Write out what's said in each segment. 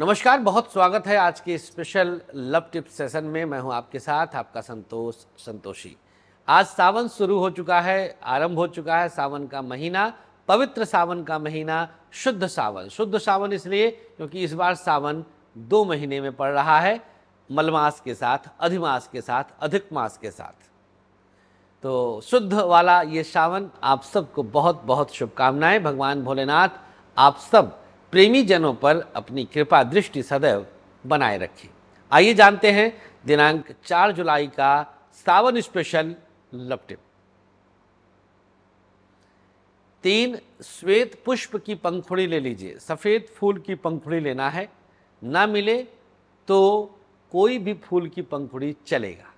नमस्कार बहुत स्वागत है आज के स्पेशल लव टिप सेशन में मैं हूं आपके साथ आपका संतोष संतोषी आज सावन शुरू हो चुका है आरंभ हो चुका है सावन का महीना पवित्र सावन का महीना शुद्ध सावन शुद्ध सावन इसलिए क्योंकि इस बार सावन दो महीने में पड़ रहा है मलमास के साथ अधिमास के साथ अधिक मास के साथ तो शुद्ध वाला ये सावन आप सबको बहुत बहुत शुभकामनाएं भगवान भोलेनाथ आप सब प्रेमी जनों पर अपनी कृपा दृष्टि सदैव बनाए रखें आइए जानते हैं दिनांक 4 जुलाई का सावन स्पेशल लव टिप तीन श्वेत पुष्प की पंखुड़ी ले लीजिए सफ़ेद फूल की पंखुड़ी लेना है ना मिले तो कोई भी फूल की पंखुड़ी चलेगा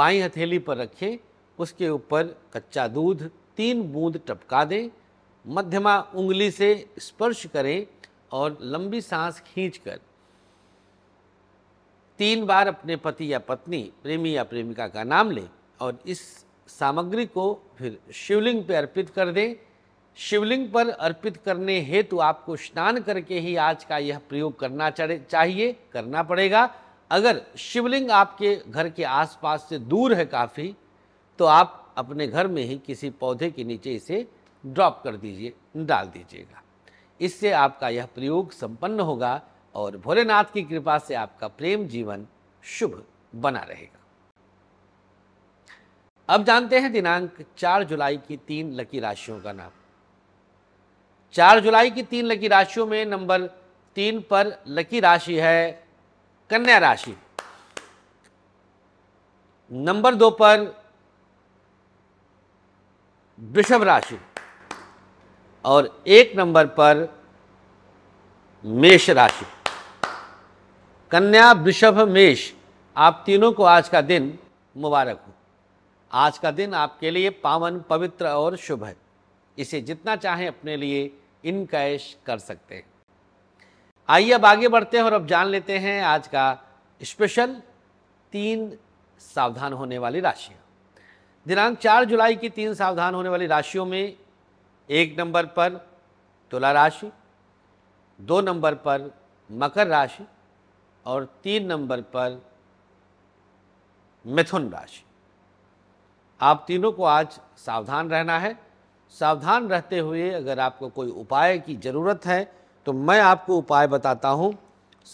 बाई हथेली पर रखें उसके ऊपर कच्चा दूध तीन बूंद टपका दें मध्यमा उंगली से स्पर्श करें और लंबी सांस खींचकर तीन बार अपने पति या पत्नी प्रेमी या प्रेमिका का नाम लें और इस सामग्री को फिर शिवलिंग पर अर्पित कर दें शिवलिंग पर अर्पित करने हेतु आपको स्नान करके ही आज का यह प्रयोग करना चाहिए करना पड़ेगा अगर शिवलिंग आपके घर के आसपास से दूर है काफ़ी तो आप अपने घर में ही किसी पौधे के नीचे इसे ड्रॉप कर दीजिए डाल दीजिएगा इससे आपका यह प्रयोग संपन्न होगा और भोलेनाथ की कृपा से आपका प्रेम जीवन शुभ बना रहेगा अब जानते हैं दिनांक चार जुलाई की तीन लकी राशियों का नाम चार जुलाई की तीन लकी राशियों में नंबर तीन पर लकी राशि है कन्या राशि नंबर दो पर वृषभ राशि और एक नंबर पर मेष राशि कन्या वृषभ मेष आप तीनों को आज का दिन मुबारक हो आज का दिन आपके लिए पावन पवित्र और शुभ है इसे जितना चाहें अपने लिए इन कैश कर सकते हैं आइए अब आगे बढ़ते हैं और अब जान लेते हैं आज का स्पेशल तीन सावधान होने वाली राशियां दिनांक चार जुलाई की तीन सावधान होने वाली राशियों में एक नंबर पर तुला राशि दो नंबर पर मकर राशि और तीन नंबर पर मिथुन राशि आप तीनों को आज सावधान रहना है सावधान रहते हुए अगर आपको कोई उपाय की ज़रूरत है तो मैं आपको उपाय बताता हूँ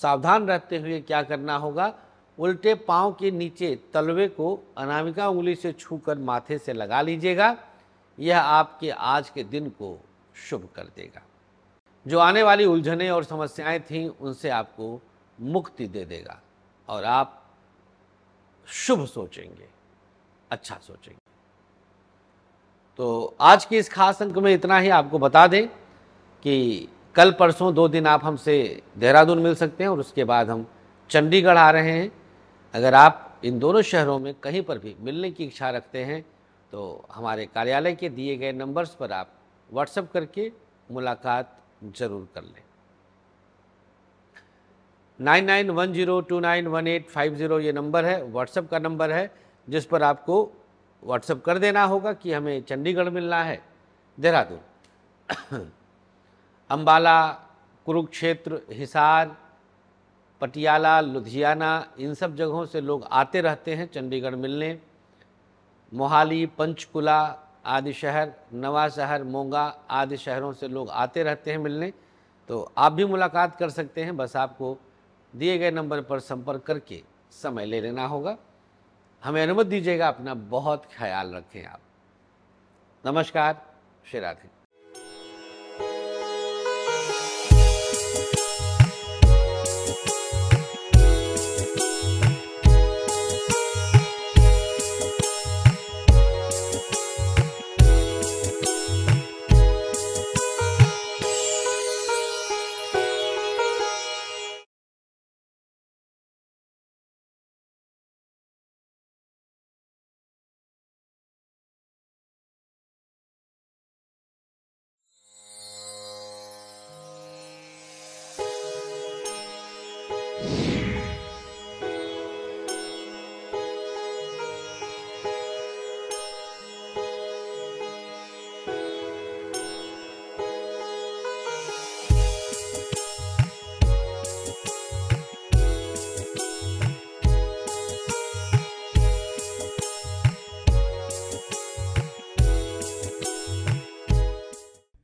सावधान रहते हुए क्या करना होगा उल्टे पाँव के नीचे तलवे को अनामिका उंगली से छूकर माथे से लगा लीजिएगा यह आपके आज के दिन को शुभ कर देगा जो आने वाली उलझने और समस्याएं थीं उनसे आपको मुक्ति दे देगा और आप शुभ सोचेंगे अच्छा सोचेंगे तो आज के इस खास अंक में इतना ही आपको बता दें कि कल परसों दो दिन आप हमसे देहरादून मिल सकते हैं और उसके बाद हम चंडीगढ़ आ रहे हैं अगर आप इन दोनों शहरों में कहीं पर भी मिलने की इच्छा रखते हैं तो हमारे कार्यालय के दिए गए नंबर्स पर आप व्हाट्सएप करके मुलाकात ज़रूर कर लें nine nine one zero two nine one eight five zero ये नंबर है व्हाट्सएप का नंबर है जिस पर आपको व्हाट्सएप कर देना होगा कि हमें चंडीगढ़ मिलना है देहरादून अम्बाला कुरुक्षेत्र हिसार पटियाला लुधियाना इन सब जगहों से लोग आते रहते हैं चंडीगढ़ मिलने मोहाली पंचकुला आदि शहर नवा शहर मोंगा आदि शहरों से लोग आते रहते हैं मिलने तो आप भी मुलाकात कर सकते हैं बस आपको दिए गए नंबर पर संपर्क करके समय ले लेना होगा हमें अनुमति दीजिएगा अपना बहुत ख्याल रखें आप नमस्कार श्री राधे